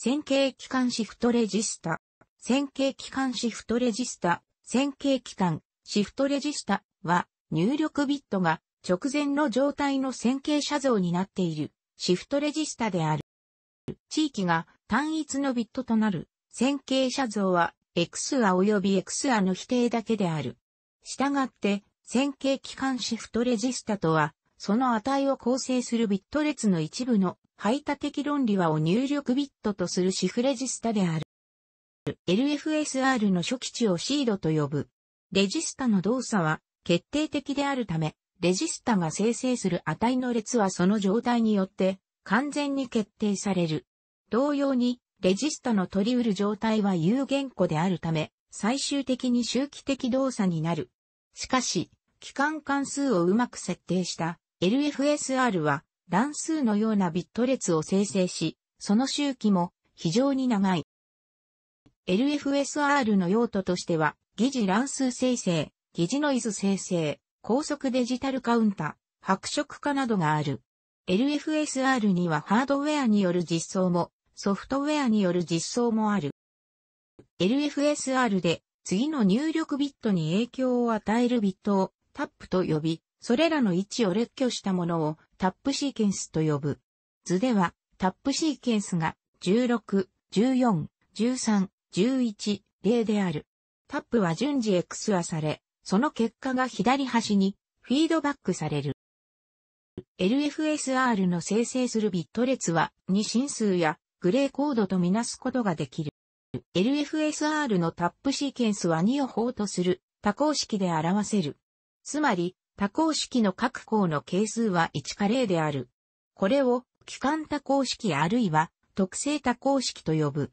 線形機関シフトレジスタ、線形機関シフトレジスタ、線形機関、シフトレジスタは入力ビットが直前の状態の線形写像になっているシフトレジスタである。地域が単一のビットとなる線形写像は X ア及び X アの否定だけである。したがって線形機関シフトレジスタとはその値を構成するビット列の一部の排他的論理はを入力ビットとするシフレジスタである。LFSR の初期値をシードと呼ぶ。レジスタの動作は決定的であるため、レジスタが生成する値の列はその状態によって完全に決定される。同様に、レジスタの取り得る状態は有限個であるため、最終的に周期的動作になる。しかし、期間関数をうまく設定した LFSR は乱数のようなビット列を生成し、その周期も非常に長い。LFSR の用途としては、疑似乱数生成、疑似ノイズ生成、高速デジタルカウンタ、白色化などがある。LFSR にはハードウェアによる実装も、ソフトウェアによる実装もある。LFSR で次の入力ビットに影響を与えるビットをタップと呼び、それらの位置を列挙したものをタップシーケンスと呼ぶ。図ではタップシーケンスが16、14、13、11、0である。タップは順次 X はされ、その結果が左端にフィードバックされる。LFSR の生成するビット列は2進数やグレーコードとみなすことができる。LFSR のタップシーケンスは2を法とする多項式で表せる。つまり、多項式の各項の係数は1か0である。これを、機関多項式あるいは、特性多項式と呼ぶ。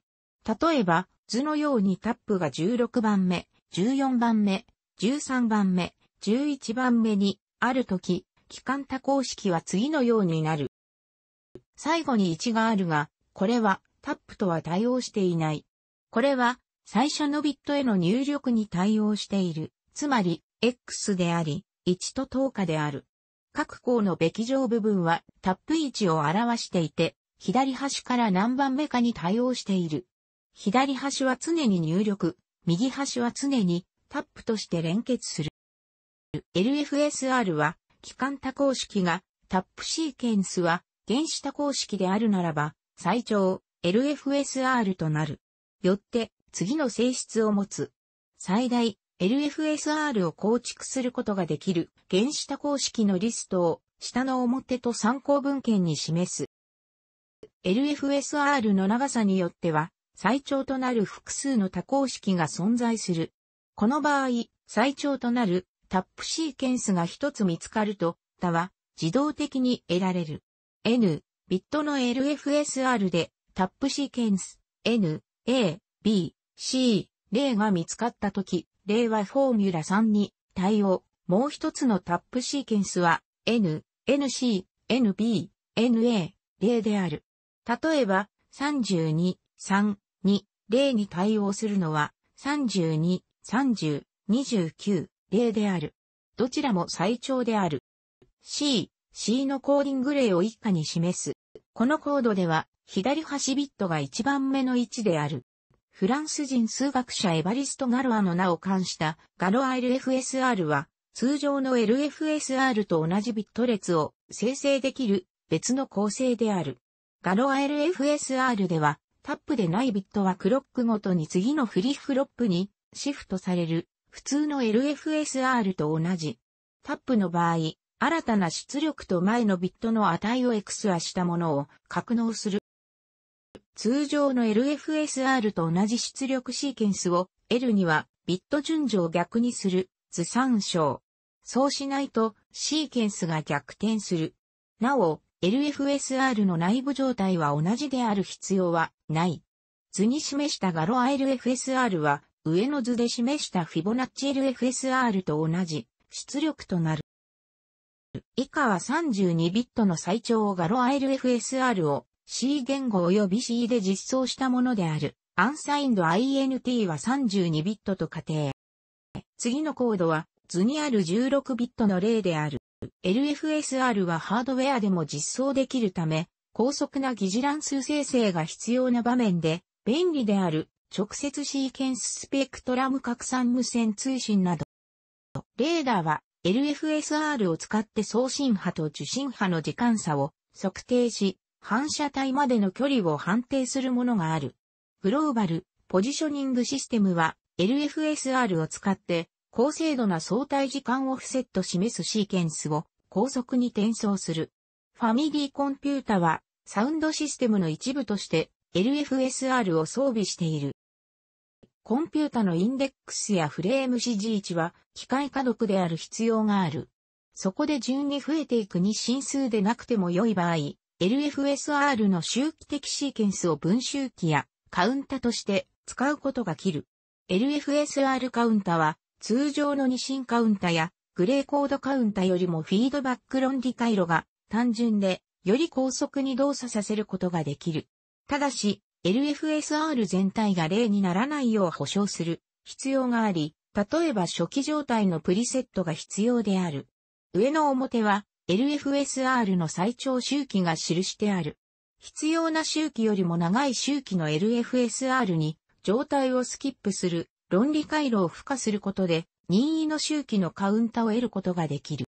例えば、図のようにタップが16番目、14番目、13番目、11番目に、あるとき、機関多項式は次のようになる。最後に1があるが、これはタップとは対応していない。これは最初のビットへの入力に対応している。つまり、X であり、1と等価である。各項のべき上部分はタップ位置を表していて、左端から何番目かに対応している。左端は常に入力、右端は常にタップとして連結する。LFSR は、機関多項式が、タップシーケンスは、原子多項式であるならば、最長、LFSR となる。よって、次の性質を持つ。最大、LFSR を構築することができる原子多項式のリストを下の表と参考文献に示す。LFSR の長さによっては最長となる複数の多項式が存在する。この場合、最長となるタップシーケンスが一つ見つかると、他は自動的に得られる。N、ビットの LFSR でタップシーケンス N、A、B、C、0が見つかったとき、令和フォーミュラ3に対応。もう一つのタップシーケンスは N、NC、NB、NA、例である。例えば、32、3、2、例に対応するのは、32、30、29、例である。どちらも最長である。C、C のコーディング例を以下に示す。このコードでは、左端ビットが1番目の位置である。フランス人数学者エバリスト・ガロアの名を冠したガロア LFSR は、通常の LFSR と同じビット列を生成できる別の構成である。ガロア LFSR では、タップでないビットはクロックごとに次のフリフロップにシフトされる普通の LFSR と同じ。タップの場合、新たな出力と前のビットの値をエクスアしたものを格納する通常の LFSR と同じ出力シーケンスを L にはビット順序を逆にする図参照。そうしないとシーケンスが逆転する。なお、LFSR の内部状態は同じである必要はない。図に示したガロア LFSR は上の図で示したフィボナッチ LFSR と同じ出力となる。以下は32ビットの最長をガロア LFSR を C 言語及び C で実装したものである。アンサインド INT は32ビットと仮定。次のコードは図にある16ビットの例である。LFSR はハードウェアでも実装できるため、高速な疑似乱数生成が必要な場面で、便利である直接シーケンススペクトラム拡散無線通信など。レーダーは LFSR を使って送信波と受信波の時間差を測定し、反射体までの距離を判定するものがある。グローバルポジショニングシステムは LFSR を使って高精度な相対時間オフセット示すシーケンスを高速に転送する。ファミリーコンピュータはサウンドシステムの一部として LFSR を装備している。コンピュータのインデックスやフレーム指示位置は機械可読である必要がある。そこで順に増えていくに進数でなくても良い場合、LFSR の周期的シーケンスを分周期やカウンタとして使うことが切る。LFSR カウンタは通常の二進カウンタやグレーコードカウンタよりもフィードバック論理回路が単純でより高速に動作させることができる。ただし、LFSR 全体が例にならないよう保証する必要があり、例えば初期状態のプリセットが必要である。上の表は LFSR の最長周期が記してある。必要な周期よりも長い周期の LFSR に状態をスキップする論理回路を付加することで任意の周期のカウンタを得ることができる。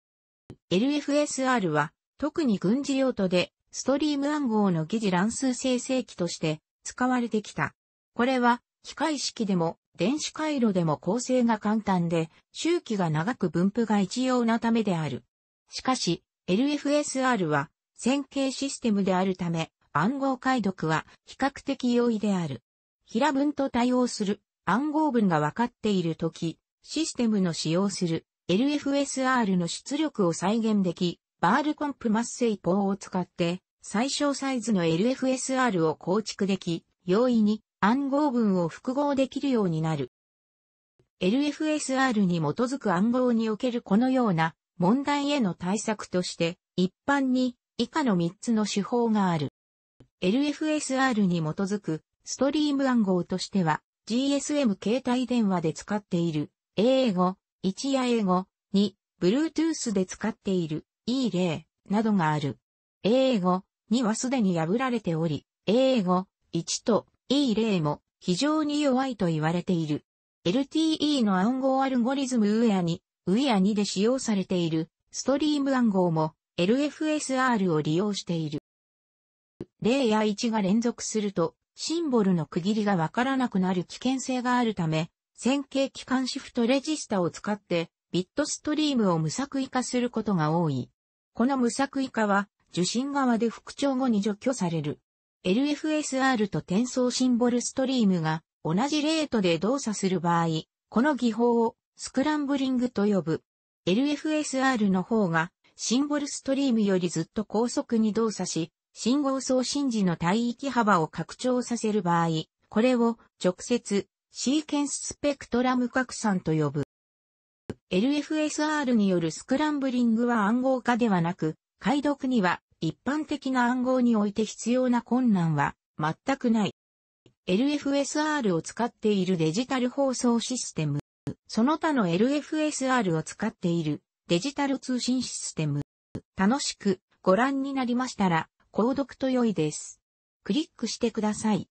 LFSR は特に軍事用途でストリーム暗号の疑似乱数生成器として使われてきた。これは機械式でも電子回路でも構成が簡単で周期が長く分布が一様なためである。しかし LFSR は線形システムであるため、暗号解読は比較的容易である。平文と対応する暗号文が分かっているとき、システムの使用する LFSR の出力を再現でき、バールコンプマッセイポーを使って最小サイズの LFSR を構築でき、容易に暗号文を複合できるようになる。LFSR に基づく暗号におけるこのような問題への対策として一般に以下の3つの手法がある。LFSR に基づくストリーム暗号としては GSM 携帯電話で使っている A 英語、1や英語、2、Bluetooth で使っている E 例などがある。A 英語、2はすでに破られており、A 英語、1と E 例も非常に弱いと言われている。LTE の暗号アルゴリズムウェアにウィア2で使用されているストリーム暗号も LFSR を利用している。0や1が連続するとシンボルの区切りがわからなくなる危険性があるため、線形機関シフトレジスタを使ってビットストリームを無作為化することが多い。この無作為化は受信側で復調後に除去される。LFSR と転送シンボルストリームが同じレートで動作する場合、この技法をスクランブリングと呼ぶ。LFSR の方が、シンボルストリームよりずっと高速に動作し、信号送信時の帯域幅を拡張させる場合、これを直接シーケンススペクトラム拡散と呼ぶ。LFSR によるスクランブリングは暗号化ではなく、解読には一般的な暗号において必要な困難は全くない。LFSR を使っているデジタル放送システム。その他の LFSR を使っているデジタル通信システム。楽しくご覧になりましたら、購読と良いです。クリックしてください。